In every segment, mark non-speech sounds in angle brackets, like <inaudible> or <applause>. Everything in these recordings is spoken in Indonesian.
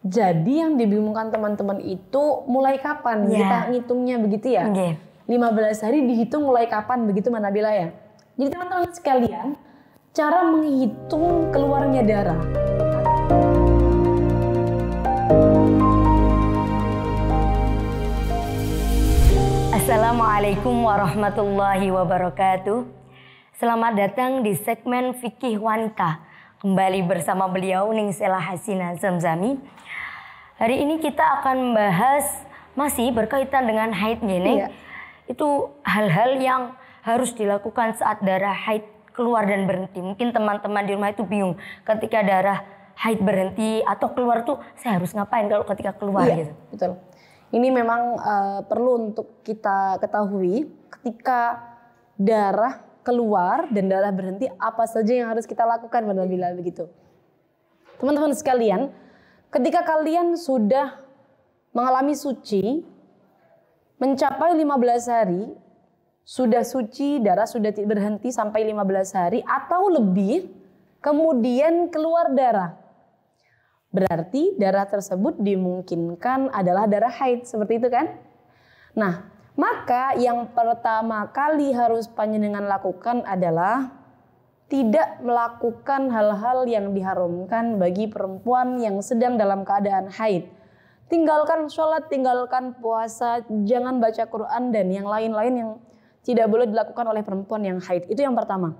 Jadi yang dibingungkan teman-teman itu mulai kapan yeah. kita ngitungnya begitu ya? Okay. 15 hari dihitung mulai kapan begitu Manabila ya? Jadi teman-teman sekalian, cara menghitung keluarnya darah. Assalamualaikum warahmatullahi wabarakatuh. Selamat datang di segmen Fikih Wanita. Kembali bersama beliau Ningsela Hasina Zamzami Hari ini kita akan membahas masih berkaitan dengan haid gini. Iya. Itu hal-hal yang harus dilakukan saat darah haid keluar dan berhenti. Mungkin teman-teman di rumah itu bingung ketika darah haid berhenti atau keluar tuh saya harus ngapain kalau ketika keluar iya, gitu. Betul. Ini memang uh, perlu untuk kita ketahui ketika darah keluar dan darah berhenti apa saja yang harus kita lakukan bila-bila begitu. Teman-teman sekalian, ketika kalian sudah mengalami suci, mencapai 15 hari, sudah suci, darah sudah berhenti sampai 15 hari atau lebih, kemudian keluar darah. Berarti darah tersebut dimungkinkan adalah darah haid, seperti itu kan? Nah, maka yang pertama kali harus panjenengan lakukan adalah tidak melakukan hal-hal yang diharamkan bagi perempuan yang sedang dalam keadaan haid. Tinggalkan sholat, tinggalkan puasa, jangan baca Quran dan yang lain-lain yang tidak boleh dilakukan oleh perempuan yang haid. Itu yang pertama.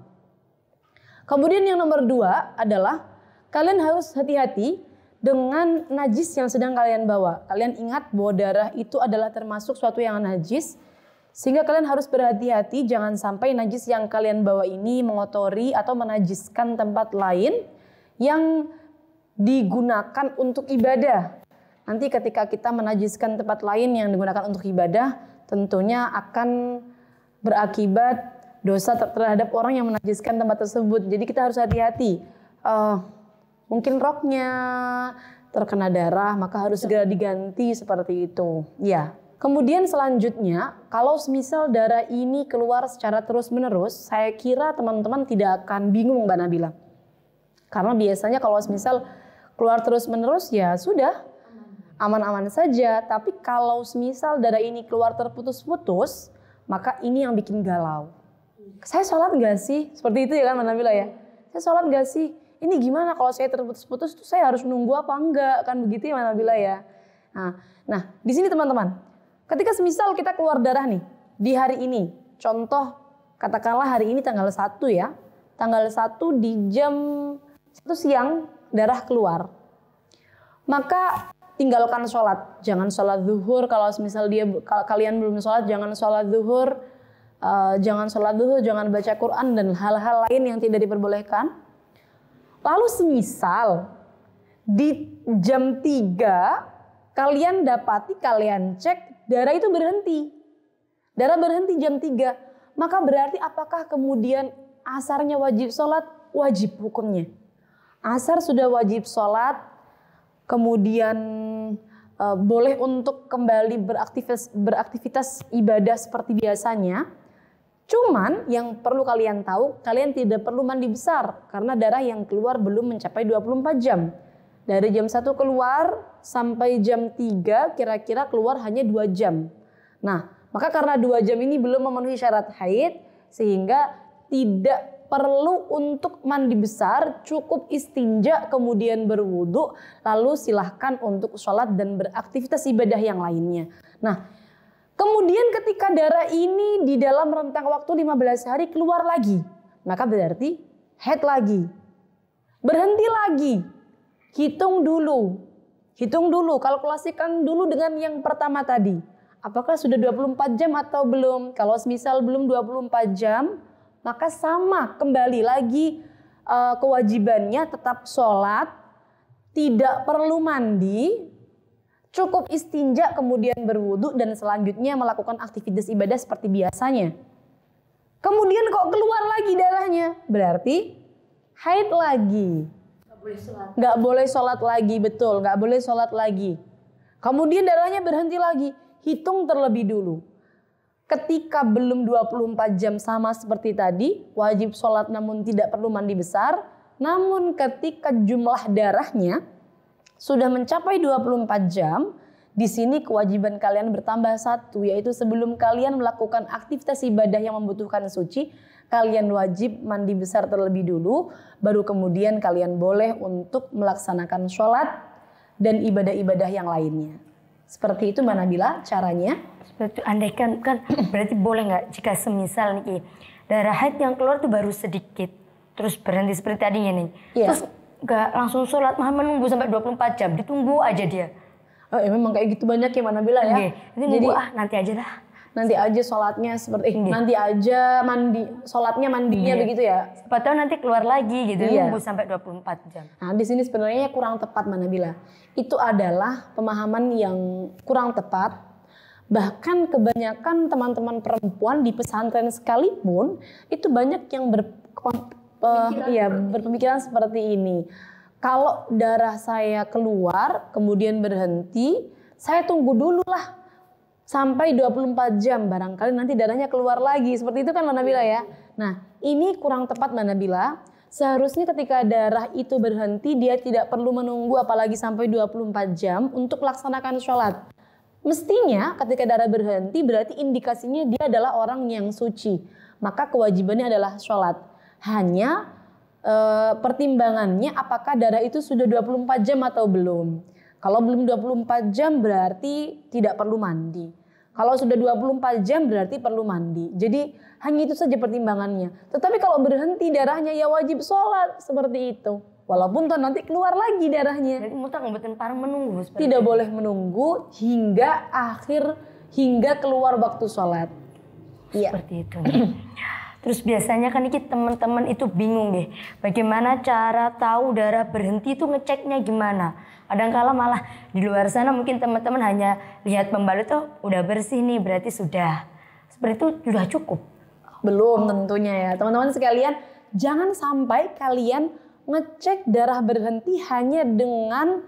Kemudian yang nomor dua adalah kalian harus hati-hati dengan najis yang sedang kalian bawa. Kalian ingat bahwa darah itu adalah termasuk suatu yang najis sehingga kalian harus berhati-hati jangan sampai najis yang kalian bawa ini mengotori atau menajiskan tempat lain yang digunakan untuk ibadah. Nanti ketika kita menajiskan tempat lain yang digunakan untuk ibadah, tentunya akan berakibat dosa terhadap orang yang menajiskan tempat tersebut. Jadi kita harus hati-hati. Uh, mungkin roknya terkena darah, maka harus segera diganti seperti itu. Ya. Kemudian selanjutnya, kalau semisal darah ini keluar secara terus-menerus, saya kira teman-teman tidak akan bingung Mbak Nabila. Karena biasanya kalau semisal keluar terus-menerus ya sudah aman-aman saja. Tapi kalau semisal darah ini keluar terputus-putus, maka ini yang bikin galau. Saya sholat gak sih? Seperti itu ya kan Mbak Nabila ya? Saya sholat gak sih? Ini gimana kalau saya terputus-putus tuh saya harus nunggu apa enggak? Kan begitu ya Mbak Nabila ya? Nah, nah di sini teman-teman, Ketika semisal kita keluar darah nih di hari ini, contoh katakanlah hari ini tanggal 1 ya. Tanggal 1 di jam 1 siang darah keluar. Maka tinggalkan sholat. Jangan sholat zuhur kalau semisal dia kalau kalian belum sholat jangan sholat zuhur. Uh, jangan sholat zuhur, jangan baca Quran dan hal-hal lain yang tidak diperbolehkan. Lalu semisal di jam 3 kalian dapati kalian cek darah itu berhenti. Darah berhenti jam 3. Maka berarti apakah kemudian asarnya wajib sholat? Wajib hukumnya. Asar sudah wajib sholat, kemudian e, boleh untuk kembali beraktivitas, beraktivitas ibadah seperti biasanya. Cuman yang perlu kalian tahu, kalian tidak perlu mandi besar karena darah yang keluar belum mencapai 24 jam. Dari jam 1 keluar sampai jam 3 kira-kira keluar hanya 2 jam. Nah, maka karena 2 jam ini belum memenuhi syarat haid sehingga tidak perlu untuk mandi besar, cukup istinja kemudian berwudu, lalu silahkan untuk sholat dan beraktivitas ibadah yang lainnya. Nah, kemudian ketika darah ini di dalam rentang waktu 15 hari keluar lagi, maka berarti head lagi, berhenti lagi hitung dulu. Hitung dulu, kalkulasikan dulu dengan yang pertama tadi. Apakah sudah 24 jam atau belum? Kalau misal belum 24 jam, maka sama kembali lagi eh, kewajibannya tetap sholat, tidak perlu mandi, cukup istinja kemudian berwudu dan selanjutnya melakukan aktivitas ibadah seperti biasanya. Kemudian kok keluar lagi darahnya? Berarti haid lagi nggak boleh sholat lagi betul nggak boleh sholat lagi kemudian darahnya berhenti lagi hitung terlebih dulu ketika belum 24 jam sama seperti tadi wajib sholat namun tidak perlu mandi besar namun ketika jumlah darahnya sudah mencapai 24 jam di sini kewajiban kalian bertambah satu yaitu sebelum kalian melakukan aktivitas ibadah yang membutuhkan suci kalian wajib mandi besar terlebih dulu, baru kemudian kalian boleh untuk melaksanakan sholat dan ibadah-ibadah yang lainnya. Seperti itu Mbak Nabila caranya? Seperti andaikan kan berarti boleh nggak jika semisal nih darah haid yang keluar tuh baru sedikit terus berhenti seperti tadinya nih. Yeah. Terus nggak langsung sholat malah menunggu sampai 24 jam ditunggu aja dia. Oh, ya memang kayak gitu banyak ya Mbak Nabila ya. Okay. Jadi, Jadi ah nanti aja lah nanti aja sholatnya seperti eh, nanti aja mandi sholatnya mandinya iya. begitu ya Padahal nanti keluar lagi gitu iya. nunggu sampai 24 jam nah di sini sebenarnya kurang tepat mana bila itu adalah pemahaman yang kurang tepat bahkan kebanyakan teman-teman perempuan di pesantren sekalipun itu banyak yang ber, uh, ya, berpemikiran seperti ini kalau darah saya keluar kemudian berhenti saya tunggu dulu lah sampai 24 jam barangkali nanti darahnya keluar lagi. Seperti itu kan Mbak Nabila ya. Nah, ini kurang tepat Mbak Nabila. Seharusnya ketika darah itu berhenti dia tidak perlu menunggu apalagi sampai 24 jam untuk melaksanakan sholat. Mestinya ketika darah berhenti berarti indikasinya dia adalah orang yang suci. Maka kewajibannya adalah sholat. Hanya e, pertimbangannya apakah darah itu sudah 24 jam atau belum. Kalau belum 24 jam berarti tidak perlu mandi. Kalau sudah 24 jam berarti perlu mandi. Jadi hanya itu saja pertimbangannya. Tetapi kalau berhenti darahnya ya wajib sholat seperti itu. Walaupun toh nanti keluar lagi darahnya. Jadi mutlak ngobatin parang menunggu. Tidak itu. boleh menunggu hingga akhir hingga keluar waktu sholat. Iya. Seperti itu. <clears throat> Terus biasanya kan ini teman-teman itu bingung deh, bagaimana cara tahu darah berhenti itu ngeceknya gimana? Kadangkala malah di luar sana mungkin teman-teman hanya lihat pembalut tuh oh, udah bersih nih berarti sudah. Seperti itu sudah cukup. Belum tentunya ya. Teman-teman sekalian, jangan sampai kalian ngecek darah berhenti hanya dengan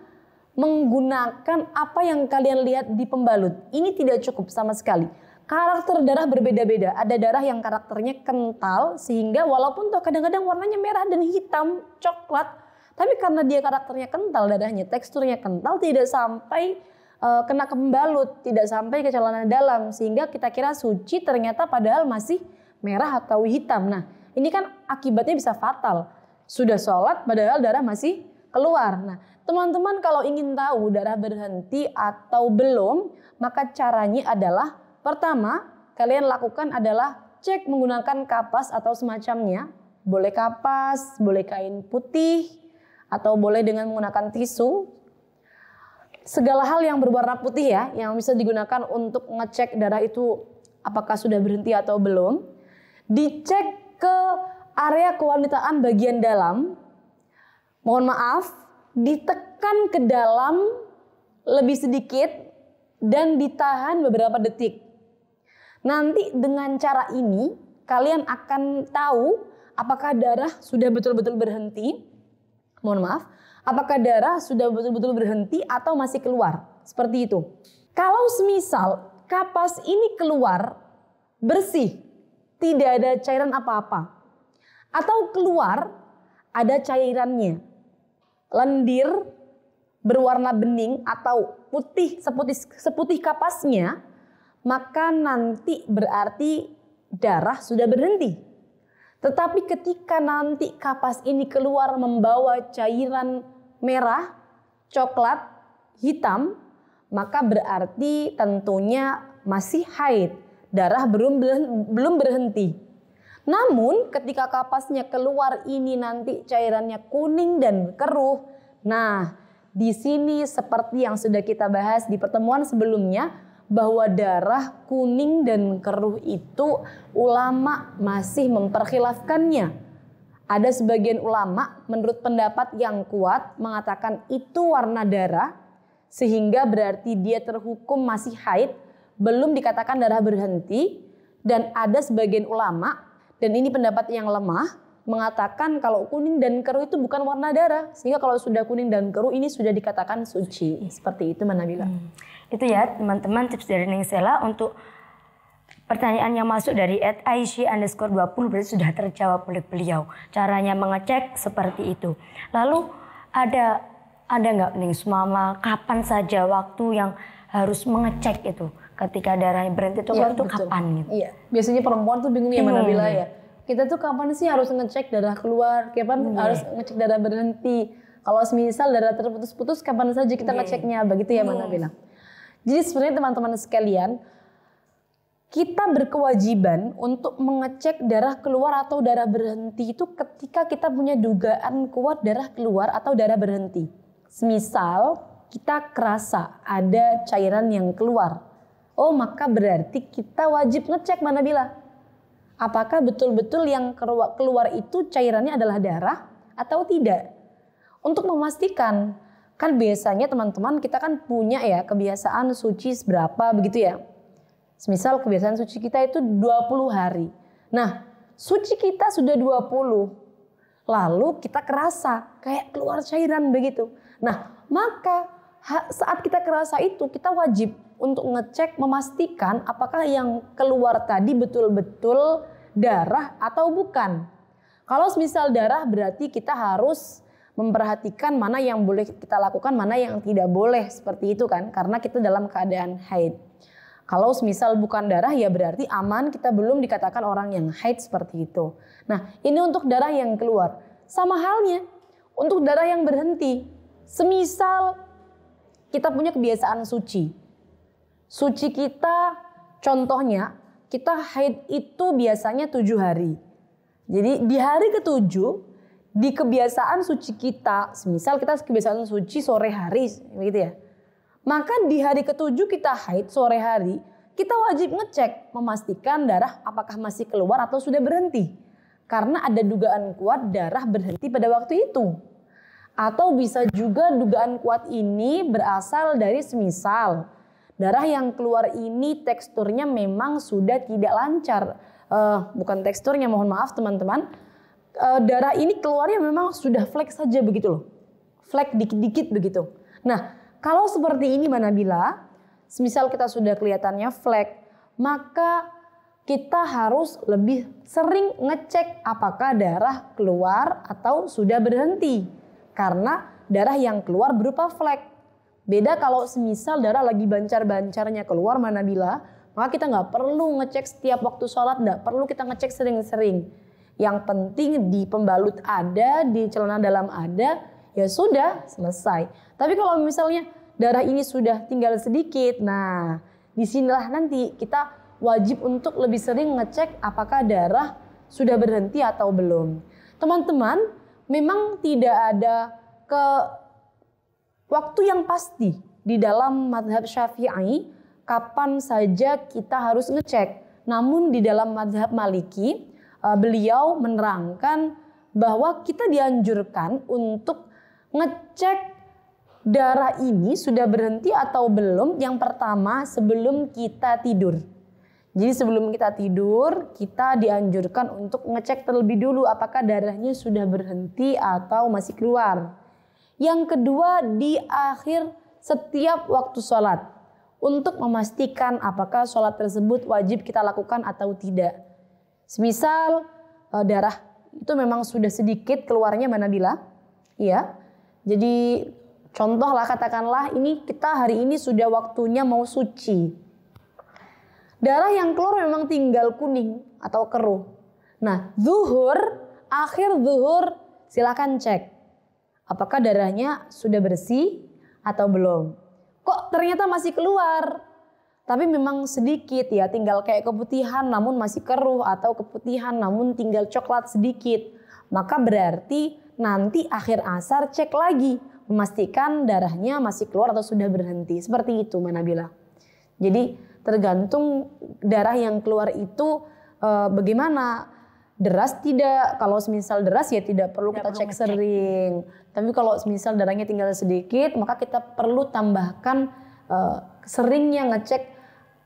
menggunakan apa yang kalian lihat di pembalut. Ini tidak cukup sama sekali. Karakter darah berbeda-beda. Ada darah yang karakternya kental sehingga walaupun tuh kadang-kadang warnanya merah dan hitam, coklat, tapi karena dia karakternya kental, dadahnya teksturnya kental, tidak sampai uh, kena kembalut, tidak sampai ke celana dalam. Sehingga kita kira suci ternyata padahal masih merah atau hitam. Nah ini kan akibatnya bisa fatal. Sudah sholat padahal darah masih keluar. Nah, teman-teman kalau ingin tahu darah berhenti atau belum, maka caranya adalah pertama, kalian lakukan adalah cek menggunakan kapas atau semacamnya. Boleh kapas, boleh kain putih, atau boleh dengan menggunakan tisu. Segala hal yang berwarna putih ya, yang bisa digunakan untuk ngecek darah itu apakah sudah berhenti atau belum. Dicek ke area kewanitaan bagian dalam. Mohon maaf, ditekan ke dalam lebih sedikit dan ditahan beberapa detik. Nanti dengan cara ini kalian akan tahu apakah darah sudah betul-betul berhenti mohon maaf, apakah darah sudah betul-betul berhenti atau masih keluar? Seperti itu. Kalau semisal kapas ini keluar bersih, tidak ada cairan apa-apa. Atau keluar ada cairannya. Lendir berwarna bening atau putih seputih seputih kapasnya, maka nanti berarti darah sudah berhenti tetapi ketika nanti kapas ini keluar membawa cairan merah, coklat, hitam, maka berarti tentunya masih haid. Darah belum belum berhenti. Namun ketika kapasnya keluar ini nanti cairannya kuning dan keruh. Nah, di sini seperti yang sudah kita bahas di pertemuan sebelumnya, bahwa darah kuning dan keruh itu ulama masih memperkhilafkannya. Ada sebagian ulama menurut pendapat yang kuat mengatakan itu warna darah sehingga berarti dia terhukum masih haid, belum dikatakan darah berhenti dan ada sebagian ulama dan ini pendapat yang lemah mengatakan kalau kuning dan keruh itu bukan warna darah sehingga kalau sudah kuning dan keruh ini sudah dikatakan suci seperti itu Manabila. Hmm. Itu ya teman-teman tips dari Ningsela untuk pertanyaan yang masuk dari at Aisyah underscore 20 berarti sudah terjawab oleh beliau. Caranya mengecek seperti itu. Lalu ada ada nggak Ning Sumama kapan saja waktu yang harus mengecek itu ketika darahnya berhenti itu iya, ya, kapan gitu. Iya. Biasanya perempuan tuh bingung, ya mana Manabila ya kita tuh kapan sih harus ngecek darah keluar, kapan hmm. harus ngecek darah berhenti. Kalau misal darah terputus-putus, kapan saja kita iya. ngeceknya, begitu ya hmm. mana iya. bilang. Jadi sebenarnya teman-teman sekalian, kita berkewajiban untuk mengecek darah keluar atau darah berhenti itu ketika kita punya dugaan kuat darah keluar atau darah berhenti. Semisal kita kerasa ada cairan yang keluar. Oh maka berarti kita wajib ngecek mana bila apakah betul-betul yang keluar itu cairannya adalah darah atau tidak. Untuk memastikan, kan biasanya teman-teman kita kan punya ya kebiasaan suci seberapa begitu ya. Misal kebiasaan suci kita itu 20 hari. Nah, suci kita sudah 20. Lalu kita kerasa kayak keluar cairan begitu. Nah, maka saat kita kerasa itu kita wajib untuk ngecek memastikan apakah yang keluar tadi betul-betul darah atau bukan. Kalau misal darah berarti kita harus memperhatikan mana yang boleh kita lakukan, mana yang tidak boleh seperti itu kan karena kita dalam keadaan haid. Kalau misal bukan darah ya berarti aman kita belum dikatakan orang yang haid seperti itu. Nah ini untuk darah yang keluar. Sama halnya untuk darah yang berhenti. Semisal kita punya kebiasaan suci. Suci kita contohnya kita haid itu biasanya tujuh hari. Jadi di hari ketujuh di kebiasaan suci kita, misal kita kebiasaan suci sore hari gitu ya. Maka di hari ketujuh kita haid sore hari, kita wajib ngecek memastikan darah apakah masih keluar atau sudah berhenti. Karena ada dugaan kuat darah berhenti pada waktu itu. Atau bisa juga dugaan kuat ini berasal dari semisal darah yang keluar ini teksturnya memang sudah tidak lancar. Uh, bukan teksturnya, mohon maaf teman-teman. Uh, darah ini keluarnya memang sudah flek saja begitu loh. Flek dikit-dikit begitu. Nah, kalau seperti ini mana bila semisal kita sudah kelihatannya flek, maka kita harus lebih sering ngecek apakah darah keluar atau sudah berhenti karena darah yang keluar berupa flek. Beda kalau semisal darah lagi bancar-bancarnya keluar mana bila, maka kita nggak perlu ngecek setiap waktu sholat, nggak perlu kita ngecek sering-sering. Yang penting di pembalut ada, di celana dalam ada, ya sudah selesai. Tapi kalau misalnya darah ini sudah tinggal sedikit, nah disinilah nanti kita wajib untuk lebih sering ngecek apakah darah sudah berhenti atau belum. Teman-teman, memang tidak ada ke waktu yang pasti di dalam madhab syafi'i kapan saja kita harus ngecek. Namun di dalam madhab maliki eh, beliau menerangkan bahwa kita dianjurkan untuk ngecek darah ini sudah berhenti atau belum yang pertama sebelum kita tidur. Jadi sebelum kita tidur, kita dianjurkan untuk ngecek terlebih dulu apakah darahnya sudah berhenti atau masih keluar. Yang kedua di akhir setiap waktu sholat untuk memastikan apakah sholat tersebut wajib kita lakukan atau tidak. Semisal e, darah itu memang sudah sedikit keluarnya bila. ya. Jadi contohlah katakanlah ini kita hari ini sudah waktunya mau suci Darah yang keluar memang tinggal kuning atau keruh. Nah, zuhur, akhir zuhur silakan cek. Apakah darahnya sudah bersih atau belum. Kok ternyata masih keluar? Tapi memang sedikit ya, tinggal kayak keputihan namun masih keruh atau keputihan namun tinggal coklat sedikit. Maka berarti nanti akhir asar cek lagi, memastikan darahnya masih keluar atau sudah berhenti. Seperti itu Manabila. Jadi tergantung darah yang keluar itu uh, bagaimana deras tidak kalau semisal deras ya tidak perlu tidak kita perlu cek ngecek. sering tapi kalau semisal darahnya tinggal sedikit maka kita perlu tambahkan uh, seringnya ngecek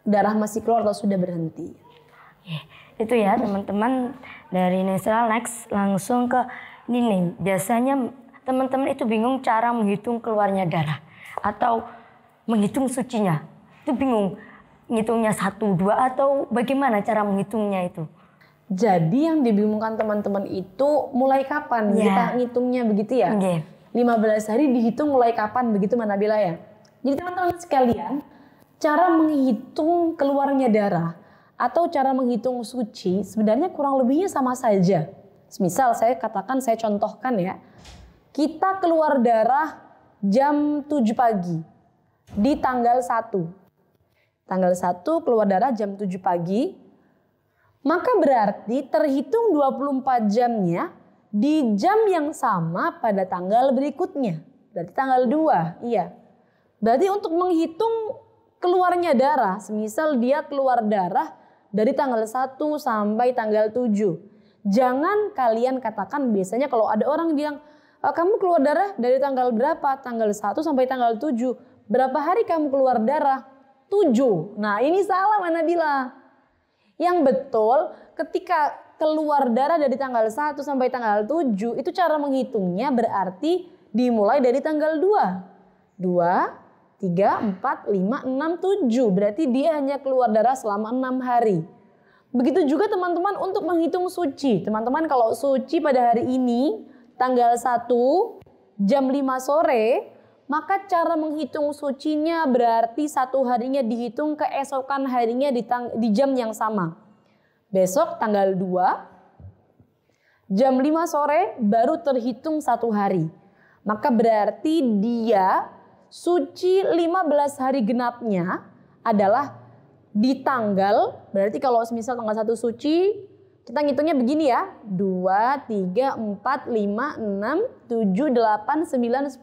darah masih keluar atau sudah berhenti ya, itu ya teman-teman dari Nesra next langsung ke ini biasanya teman-teman itu bingung cara menghitung keluarnya darah atau menghitung sucinya itu bingung ngitungnya satu dua atau bagaimana cara menghitungnya itu? Jadi yang dibingungkan teman-teman itu mulai kapan yeah. kita ngitungnya begitu ya? Okay. 15 hari dihitung mulai kapan begitu mana Nabila ya? Jadi teman-teman sekalian, cara menghitung keluarnya darah atau cara menghitung suci sebenarnya kurang lebihnya sama saja. Misal saya katakan, saya contohkan ya. Kita keluar darah jam 7 pagi di tanggal 1 tanggal 1 keluar darah jam 7 pagi, maka berarti terhitung 24 jamnya di jam yang sama pada tanggal berikutnya. Berarti tanggal 2, iya. Berarti untuk menghitung keluarnya darah, semisal dia keluar darah dari tanggal 1 sampai tanggal 7. Jangan kalian katakan biasanya kalau ada orang bilang, eh, kamu keluar darah dari tanggal berapa? Tanggal 1 sampai tanggal 7. Berapa hari kamu keluar darah? 7. Nah ini salah mana bila? Yang betul ketika keluar darah dari tanggal 1 sampai tanggal 7 itu cara menghitungnya berarti dimulai dari tanggal 2. 2, 3, 4, 5, 6, 7. Berarti dia hanya keluar darah selama 6 hari. Begitu juga teman-teman untuk menghitung suci. Teman-teman kalau suci pada hari ini tanggal 1 jam 5 sore maka cara menghitung sucinya berarti satu harinya dihitung keesokan harinya di, tang di jam yang sama. Besok tanggal 2 jam 5 sore baru terhitung satu hari. Maka berarti dia suci 15 hari genapnya adalah di tanggal berarti kalau misal tanggal 1 suci kita ngitungnya begini ya. 2, 3, 4, 5, 6, 7, 8, 9, 10,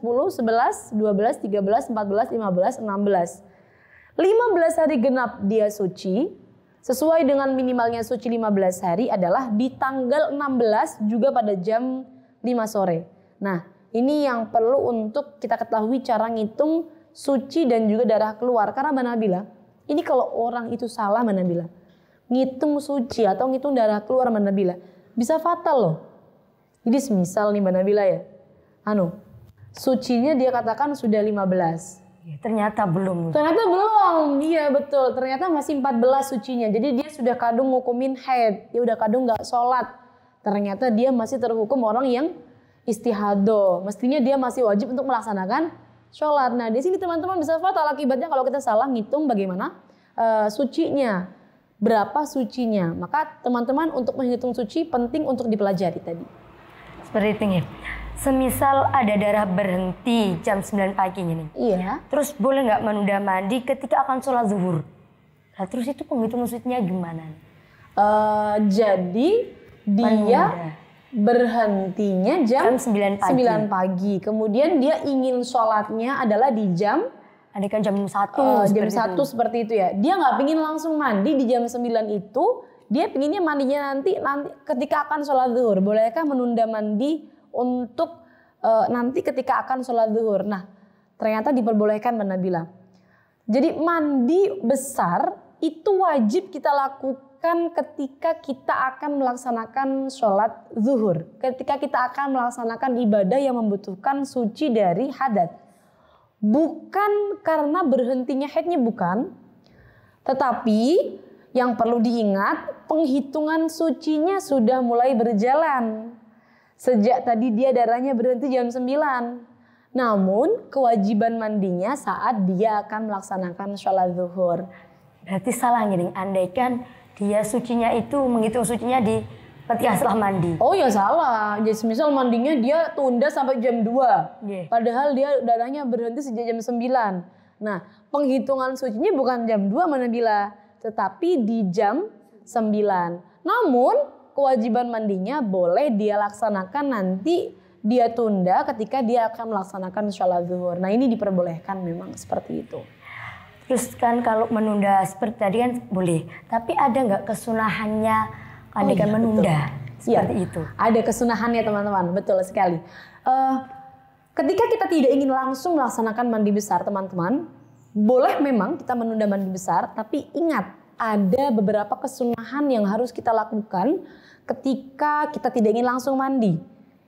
11, 12, 13, 14, 15, 16. 15 hari genap dia suci. Sesuai dengan minimalnya suci 15 hari adalah di tanggal 16 juga pada jam 5 sore. Nah ini yang perlu untuk kita ketahui cara ngitung suci dan juga darah keluar. Karena Mbak Nabila, ini kalau orang itu salah Mbak Nabila ngitung suci atau ngitung darah keluar Mbak Nabila. Bisa fatal loh. Jadi semisal nih Mbak Nabila ya, anu, sucinya dia katakan sudah 15. belas iya, ternyata belum. Ternyata belum. Iya betul. Ternyata masih 14 sucinya. Jadi dia sudah kadung ngukumin head Dia udah kadung nggak sholat. Ternyata dia masih terhukum orang yang istihado. Mestinya dia masih wajib untuk melaksanakan sholat. Nah di sini teman-teman bisa fatal akibatnya kalau kita salah ngitung bagaimana uh, sucinya berapa sucinya. Maka teman-teman untuk menghitung suci penting untuk dipelajari tadi. Seperti itu ya. Semisal ada darah berhenti jam 9 pagi nih. Iya. Terus boleh nggak menunda mandi ketika akan sholat zuhur? Nah, terus itu penghitungan sucinya gimana? Uh, jadi dia berhentinya jam, jam 9 pagi. 9 pagi. Kemudian dia ingin sholatnya adalah di jam adegan jam satu uh, jam satu seperti itu ya dia nggak pingin langsung mandi di jam 9 itu dia pinginnya mandinya nanti nanti ketika akan sholat zuhur bolehkah menunda mandi untuk uh, nanti ketika akan sholat zuhur nah ternyata diperbolehkan menabila Nabila jadi mandi besar itu wajib kita lakukan ketika kita akan melaksanakan sholat zuhur ketika kita akan melaksanakan ibadah yang membutuhkan suci dari hadat bukan karena berhentinya headnya bukan, tetapi yang perlu diingat penghitungan sucinya sudah mulai berjalan. Sejak tadi dia darahnya berhenti jam 9. Namun kewajiban mandinya saat dia akan melaksanakan sholat zuhur. Berarti salah ngiring. Andaikan dia sucinya itu menghitung sucinya di ketika setelah mandi. Oh ya salah. Jadi misal mandinya dia tunda sampai jam 2. Yeah. Padahal dia darahnya berhenti sejak jam 9. Nah, penghitungan sucinya bukan jam 2 Manabila, tetapi di jam 9. Namun, kewajiban mandinya boleh dia laksanakan nanti dia tunda ketika dia akan melaksanakan sholat zuhur. Nah ini diperbolehkan memang seperti itu. Terus kan kalau menunda seperti tadi kan boleh. Tapi ada nggak kesunahannya ada oh, kan iya, menunda betul. Iya. seperti ya, itu. Ada kesunahannya teman-teman, betul sekali. Uh, ketika kita tidak ingin langsung melaksanakan mandi besar teman-teman, boleh memang kita menunda mandi besar, tapi ingat ada beberapa kesunahan yang harus kita lakukan ketika kita tidak ingin langsung mandi.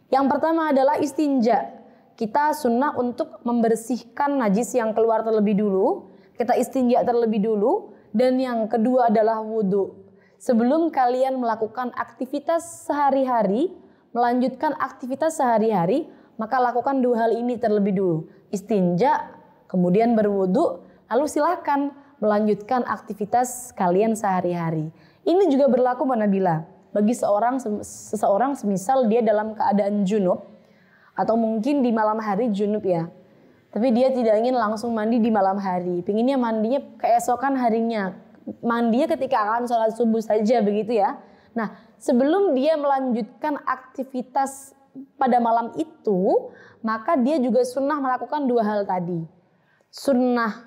Yang pertama adalah istinja. Kita sunnah untuk membersihkan najis yang keluar terlebih dulu. Kita istinja terlebih dulu. Dan yang kedua adalah wudhu Sebelum kalian melakukan aktivitas sehari-hari, melanjutkan aktivitas sehari-hari, maka lakukan dua hal ini terlebih dulu. Istinja, kemudian berwudu, lalu silahkan melanjutkan aktivitas kalian sehari-hari. Ini juga berlaku bila bagi seorang seseorang semisal dia dalam keadaan junub atau mungkin di malam hari junub ya. Tapi dia tidak ingin langsung mandi di malam hari. Pinginnya mandinya keesokan harinya mandinya ketika akan sholat subuh saja begitu ya. Nah sebelum dia melanjutkan aktivitas pada malam itu, maka dia juga sunnah melakukan dua hal tadi. Sunnah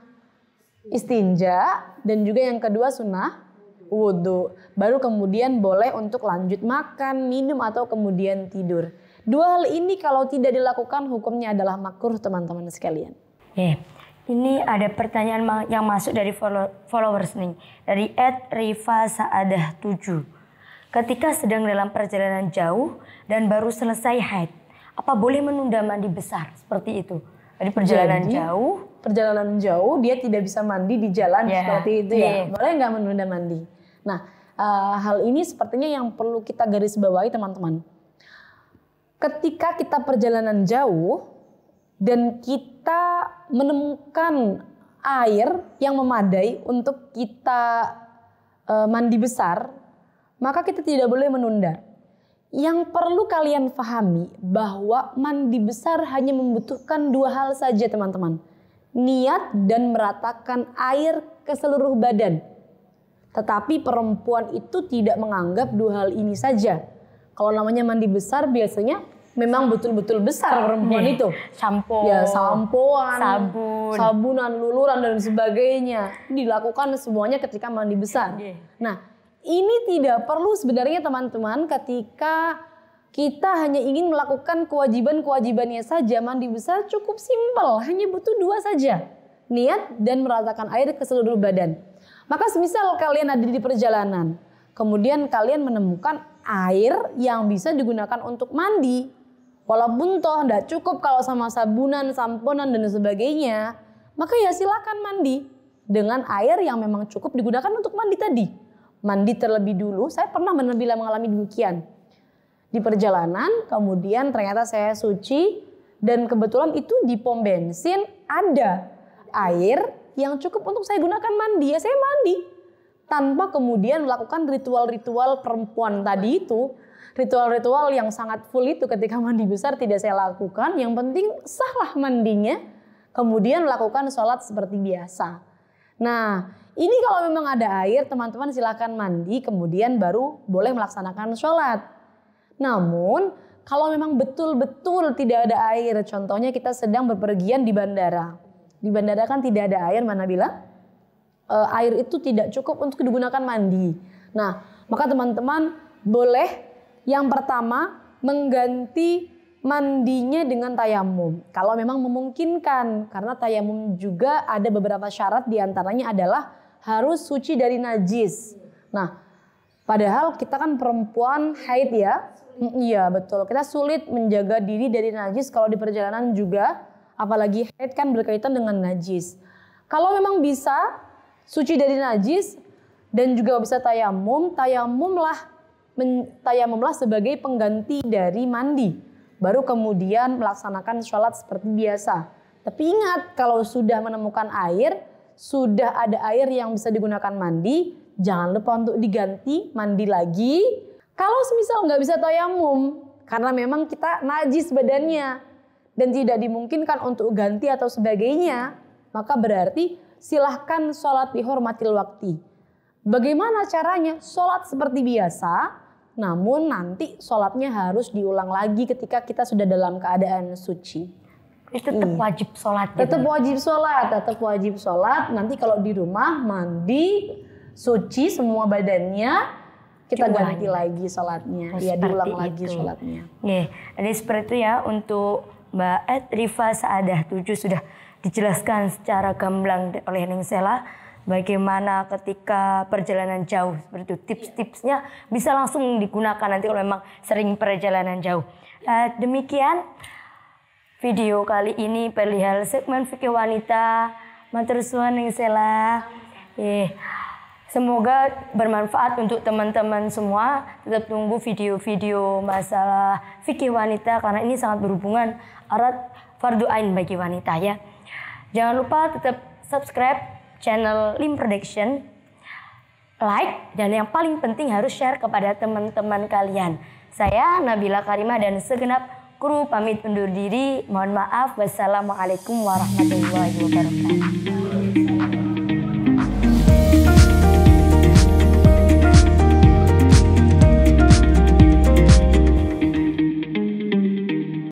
istinja dan juga yang kedua sunnah wudhu. Baru kemudian boleh untuk lanjut makan, minum atau kemudian tidur. Dua hal ini kalau tidak dilakukan hukumnya adalah makruh teman-teman sekalian. Eh, ini ada pertanyaan yang masuk dari followers nih. Dari Ed Riva Saadah 7. Ketika sedang dalam perjalanan jauh dan baru selesai haid, apa boleh menunda mandi besar seperti itu? Jadi perjalanan Jadi, jauh. Perjalanan jauh dia tidak bisa mandi di jalan yeah. seperti itu yeah. ya. Boleh nggak menunda mandi? Nah uh, hal ini sepertinya yang perlu kita garis bawahi teman-teman. Ketika kita perjalanan jauh, dan kita menemukan air yang memadai untuk kita e, mandi besar, maka kita tidak boleh menunda. Yang perlu kalian pahami bahwa mandi besar hanya membutuhkan dua hal saja teman-teman. Niat dan meratakan air ke seluruh badan. Tetapi perempuan itu tidak menganggap dua hal ini saja. Kalau namanya mandi besar biasanya memang betul-betul besar perempuan yeah. itu. Sampo. Ya, sampoan, sabun, sabunan, luluran dan sebagainya. Dilakukan semuanya ketika mandi besar. Yeah. Nah, ini tidak perlu sebenarnya teman-teman ketika kita hanya ingin melakukan kewajiban-kewajibannya saja mandi besar cukup simpel, hanya butuh dua saja. Niat dan meratakan air ke seluruh badan. Maka semisal kalian ada di perjalanan, kemudian kalian menemukan air yang bisa digunakan untuk mandi, Walaupun toh tidak cukup kalau sama sabunan, samponan dan sebagainya, maka ya silakan mandi dengan air yang memang cukup digunakan untuk mandi tadi. Mandi terlebih dulu, saya pernah benar-benar mengalami demikian. Di perjalanan, kemudian ternyata saya suci dan kebetulan itu di pom bensin ada air yang cukup untuk saya gunakan mandi. Ya saya mandi tanpa kemudian melakukan ritual-ritual perempuan tadi itu ritual-ritual yang sangat full itu ketika mandi besar tidak saya lakukan. Yang penting sahlah mandinya, kemudian lakukan sholat seperti biasa. Nah, ini kalau memang ada air, teman-teman silahkan mandi, kemudian baru boleh melaksanakan sholat. Namun, kalau memang betul-betul tidak ada air, contohnya kita sedang berpergian di bandara. Di bandara kan tidak ada air, mana bilang? Eh, air itu tidak cukup untuk digunakan mandi. Nah, maka teman-teman boleh yang pertama, mengganti mandinya dengan tayamum. Kalau memang memungkinkan, karena tayamum juga ada beberapa syarat diantaranya adalah harus suci dari najis. Nah, padahal kita kan perempuan haid ya. Mm, iya betul, kita sulit menjaga diri dari najis kalau di perjalanan juga. Apalagi haid kan berkaitan dengan najis. Kalau memang bisa, suci dari najis dan juga bisa tayamum, tayamumlah tayamumlah sebagai pengganti dari mandi. Baru kemudian melaksanakan sholat seperti biasa. Tapi ingat kalau sudah menemukan air, sudah ada air yang bisa digunakan mandi, jangan lupa untuk diganti mandi lagi. Kalau semisal nggak bisa tayamum, karena memang kita najis badannya dan tidak dimungkinkan untuk ganti atau sebagainya, maka berarti silahkan sholat dihormati waktu. Bagaimana caranya? Sholat seperti biasa, namun nanti sholatnya harus diulang lagi ketika kita sudah dalam keadaan suci. Itu eh, tetap iya. Hmm. wajib sholat. Gitu. Tetap wajib sholat, tetap wajib sholat. Nanti kalau di rumah mandi, suci semua badannya, kita Cuma ganti lagi sholatnya, Oh, ya diulang itu. lagi sholatnya. Nih, jadi seperti itu ya untuk Mbak Ed Riva Saadah 7 sudah dijelaskan secara gamblang oleh Ningsela bagaimana ketika perjalanan jauh seperti itu tips-tipsnya bisa langsung digunakan nanti kalau memang sering perjalanan jauh uh, demikian video kali ini perihal segmen fikih wanita matur suwun sela eh Semoga bermanfaat untuk teman-teman semua. Tetap tunggu video-video masalah fikih wanita karena ini sangat berhubungan erat fardu ain bagi wanita ya. Jangan lupa tetap subscribe channel Lim Production. Like dan yang paling penting harus share kepada teman-teman kalian. Saya Nabila Karimah dan segenap kru pamit undur diri. Mohon maaf. Wassalamualaikum warahmatullahi wabarakatuh.